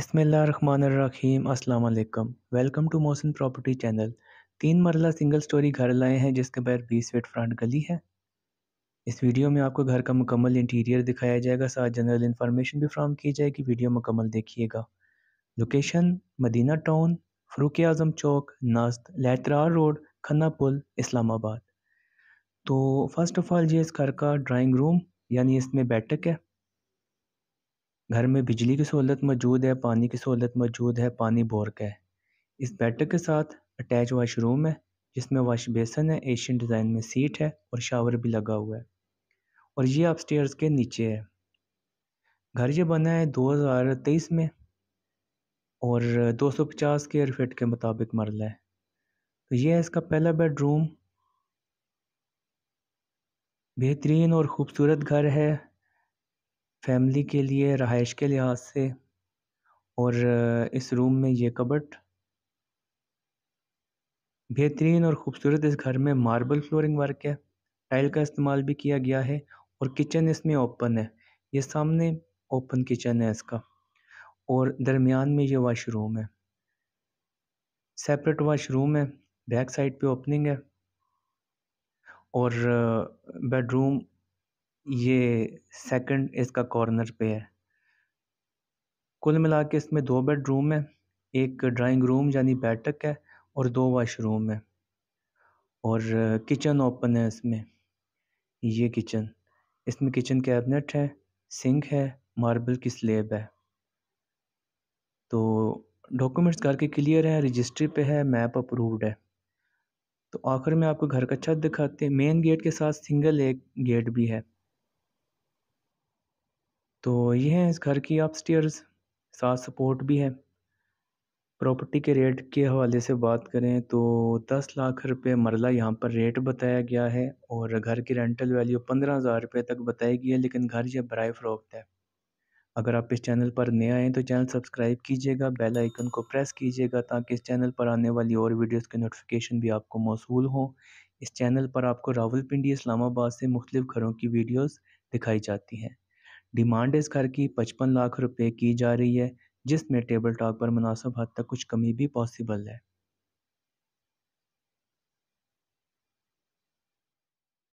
बिसमीम अस्सलाम वालेकुम welcome to Mohsin property channel तीन मरला सिंगल स्टोरी घर लाए हैं जिसके बैर 20 फीट फ्रंट गली है इस वीडियो में आपको घर का मुकम्मल इंटीरियर दिखाया जाएगा साथ जनरल इन्फॉर्मेशन भी फ्राहम की जाएगी वीडियो मुकम्मल देखिएगा लोकेशन मदीना टाउन फ़रूक आज़म चौक नस्त लैतरार रोड खन्ना पुल इस्लामाबाद तो फर्स्ट ऑफ़ ऑल ये इस घर का ड्राइंग रूम यानी इसमें बैठक है घर में बिजली की सहूलत मौजूद है पानी की सहूलत मौजूद है पानी बोर का है इस बेड के साथ अटैच वाशरूम है जिसमें वाश बेसन है एशियन डिज़ाइन में सीट है और शावर भी लगा हुआ है और ये आप स्टेयर्स के नीचे है घर ये बना है 2023 में और 250 के फिट के मुताबिक मरला है तो ये है इसका पहला बेडरूम बेहतरीन और ख़ूबसूरत घर है फैमिली के लिए रहाइश के लिहाज से और इस रूम में ये कबट बेहतरीन और ख़ूबसूरत इस घर में मार्बल फ्लोरिंग वर्क है टाइल का इस्तेमाल भी किया गया है और किचन इसमें ओपन है ये सामने ओपन किचन है इसका और दरमियान में ये वाशरूम है सेपरेट वाशरूम है बैक साइड पे ओपनिंग है और बेडरूम ये सेकंड इसका कॉर्नर पे है कुल मिला के इसमें दो बेडरूम है एक ड्राइंग रूम यानी बैठक है और दो वॉशरूम है और किचन ओपन है इसमें ये किचन इसमें किचन कैबिनेट है सिंक है मार्बल की स्लेब है तो डॉक्यूमेंट्स घर के क्लियर है रजिस्ट्री पे है मैप अप्रूव्ड है तो आखिर में आपको घर का छत दिखाते हैं मेन गेट के साथ सिंगल एक गेट भी है तो ये हैं इस घर की आप स्टेयर्स साथ सपोर्ट भी है प्रॉपर्टी के रेट के हवाले से बात करें तो दस लाख रुपए मरला यहाँ पर रेट बताया गया है और घर की रेंटल वैल्यू पंद्रह हज़ार रुपये तक बताई गई है लेकिन घर यह बरए फ़रोख्त है अगर आप इस चैनल पर नए आएँ तो चैनल सब्सक्राइब कीजिएगा बेल आइकन को प्रेस कीजिएगा ताकि इस चैनल पर आने वाली और वीडियोस के नोटिफिकेशन भी आपको मौसू हों इस चैनल पर आपको रावलपिंडी इस्लामाबाद से मुख्तलिफ़ घरों की वीडियोस दिखाई जाती हैं डिमांड इस घर की पचपन लाख रुपए की जा रही है जिसमें टेबल टॉक पर मुनासिब हद तक कुछ कमी भी पॉसिबल है